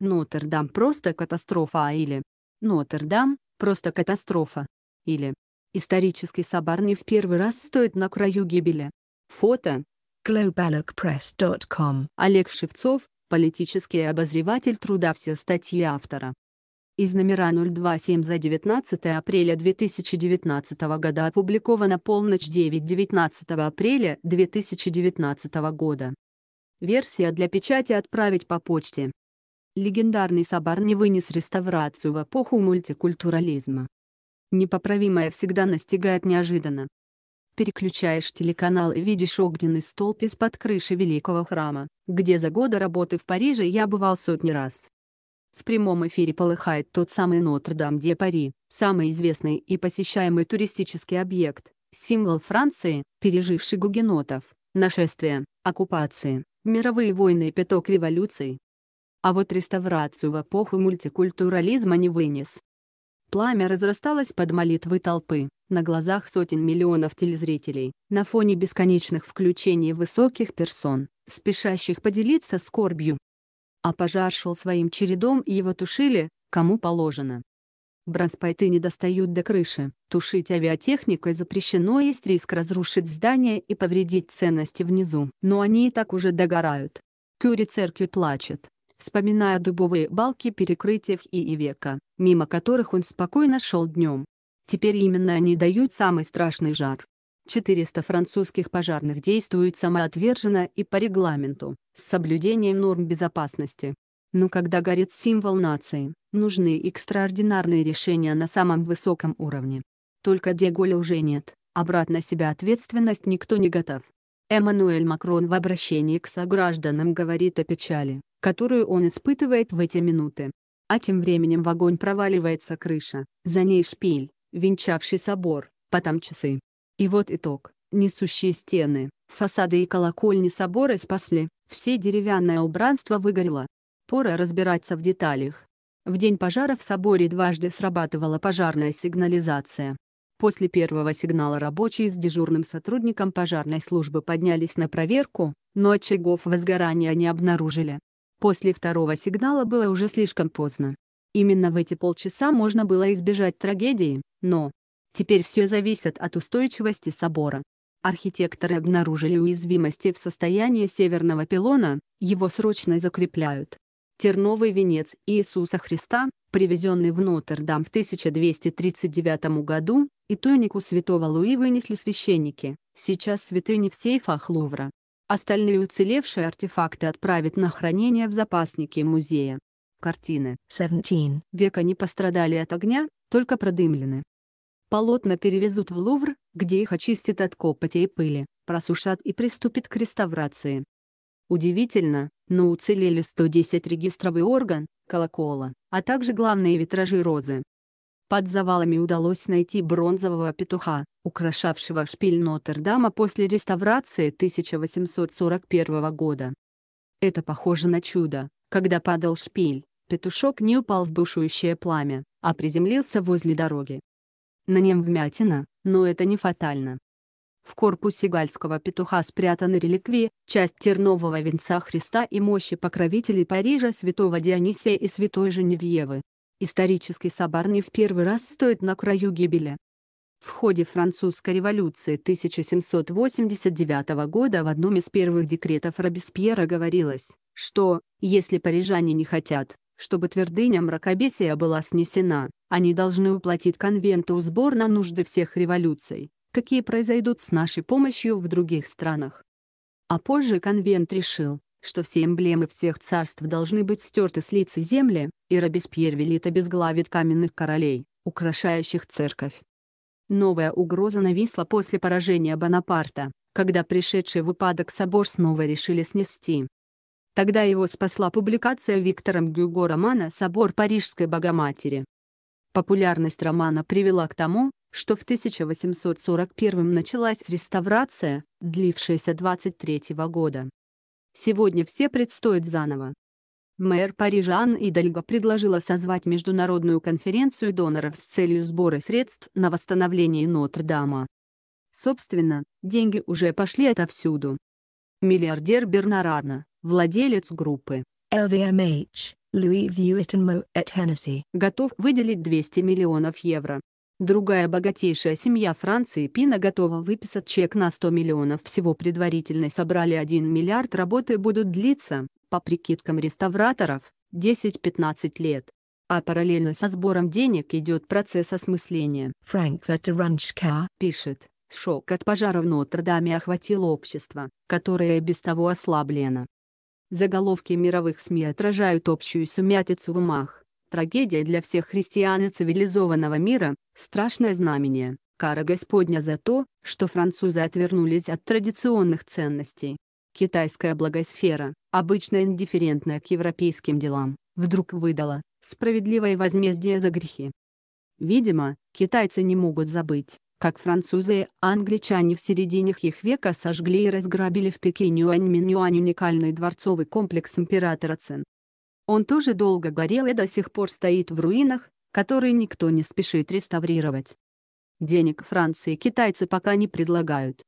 Нотр-Дам просто катастрофа, а или Нотр-Дам просто катастрофа, или Исторический собор не в первый раз стоит на краю гибели. Фото globalocpress.com Олег Шевцов, политический обозреватель труда все статьи автора. Из номера 027 за 19 апреля 2019 года опубликована полночь 9 19 апреля 2019 года. Версия для печати отправить по почте легендарный собор не вынес реставрацию в эпоху мультикультурализма. Непоправимое всегда настигает неожиданно. Переключаешь телеканал и видишь огненный столб из-под крыши Великого храма, где за годы работы в Париже я бывал сотни раз. В прямом эфире полыхает тот самый Нотр-Дам-де-Пари, самый известный и посещаемый туристический объект, символ Франции, переживший гугенотов, нашествия, оккупации, мировые войны и пяток революций а вот реставрацию в эпоху мультикультурализма не вынес. Пламя разрасталось под молитвы толпы, на глазах сотен миллионов телезрителей, на фоне бесконечных включений высоких персон, спешащих поделиться скорбью. А пожар шел своим чередом и его тушили, кому положено. Бронспайты не достают до крыши, тушить авиатехникой запрещено есть риск разрушить здание и повредить ценности внизу, но они и так уже догорают. Кюри церкви плачет, вспоминая дубовые балки перекрытиев и века, мимо которых он спокойно шел днем. Теперь именно они дают самый страшный жар. 400 французских пожарных действуют самоотверженно и по регламенту, с соблюдением норм безопасности. Но когда горит символ нации, нужны экстраординарные решения на самом высоком уровне. Только Деголя уже нет, обратно себя ответственность никто не готов. Эммануэль Макрон в обращении к согражданам говорит о печали, которую он испытывает в эти минуты. А тем временем в огонь проваливается крыша, за ней шпиль, венчавший собор, потом часы. И вот итог, несущие стены, фасады и колокольни собора спасли, все деревянное убранство выгорело. Пора разбираться в деталях. В день пожара в соборе дважды срабатывала пожарная сигнализация, После первого сигнала рабочие с дежурным сотрудником пожарной службы поднялись на проверку, но очагов возгорания не обнаружили. После второго сигнала было уже слишком поздно. Именно в эти полчаса можно было избежать трагедии, но... Теперь все зависит от устойчивости собора. Архитекторы обнаружили уязвимости в состоянии северного пилона, его срочно закрепляют терновый венец Иисуса Христа, привезенный в Нотр-Дам в 1239 году, и тунику святого Луи вынесли священники, сейчас святыни в сейфах Лувра. Остальные уцелевшие артефакты отправят на хранение в запаснике музея. Картины 17 века не пострадали от огня, только продымлены. Полотна перевезут в Лувр, где их очистят от копоти и пыли, просушат и приступят к реставрации. Удивительно, но уцелели 110 регистровый орган, колокола, а также главные витражи розы. Под завалами удалось найти бронзового петуха, украшавшего шпиль Нотр-Дама после реставрации 1841 года. Это похоже на чудо. Когда падал шпиль, петушок не упал в бушующее пламя, а приземлился возле дороги. На нем вмятина, но это не фатально. В корпусе гальского петуха спрятаны реликвии, часть тернового венца Христа и мощи покровителей Парижа святого Дионисия и святой Женевьевы. Исторический собор не в первый раз стоит на краю гибели. В ходе французской революции 1789 года в одном из первых декретов Робеспьера говорилось, что, если парижане не хотят, чтобы твердыня мракобесия была снесена, они должны уплатить конвенту сбор на нужды всех революций какие произойдут с нашей помощью в других странах. А позже конвент решил, что все эмблемы всех царств должны быть стерты с лица земли, и Робеспьер велит обезглавить каменных королей, украшающих церковь. Новая угроза нависла после поражения Бонапарта, когда пришедший в упадок собор снова решили снести. Тогда его спасла публикация Виктором Гюго романа «Собор Парижской Богоматери». Популярность романа привела к тому, что в 1841 началась реставрация, длившаяся 23 года. Сегодня все предстоит заново. Мэр Парижа Анн Идальго предложила созвать международную конференцию доноров с целью сбора средств на восстановление Нотр-Дама. Собственно, деньги уже пошли отовсюду. Миллиардер Бернар Арна, владелец группы LVMH, Louis Vuitton Moet Hennessy, готов выделить 200 миллионов евро Другая богатейшая семья Франции Пина готова выписать чек на 100 миллионов. Всего предварительно собрали 1 миллиард. Работы будут длиться, по прикидкам реставраторов, 10-15 лет. А параллельно со сбором денег идет процесс осмысления. Франкфурт Ранчка пишет, шок от пожара в Нотр-Даме охватил общество, которое без того ослаблено. Заголовки мировых СМИ отражают общую сумятицу в умах трагедия для всех христиан и цивилизованного мира, страшное знамение, кара Господня за то, что французы отвернулись от традиционных ценностей. Китайская благосфера, обычно индифферентная к европейским делам, вдруг выдала справедливое возмездие за грехи. Видимо, китайцы не могут забыть, как французы и англичане в середине их века сожгли и разграбили в Пекине Юань-Минюань уникальный дворцовый комплекс императора Цин. Он тоже долго горел и до сих пор стоит в руинах, который никто не спешит реставрировать. Денег Франции китайцы пока не предлагают.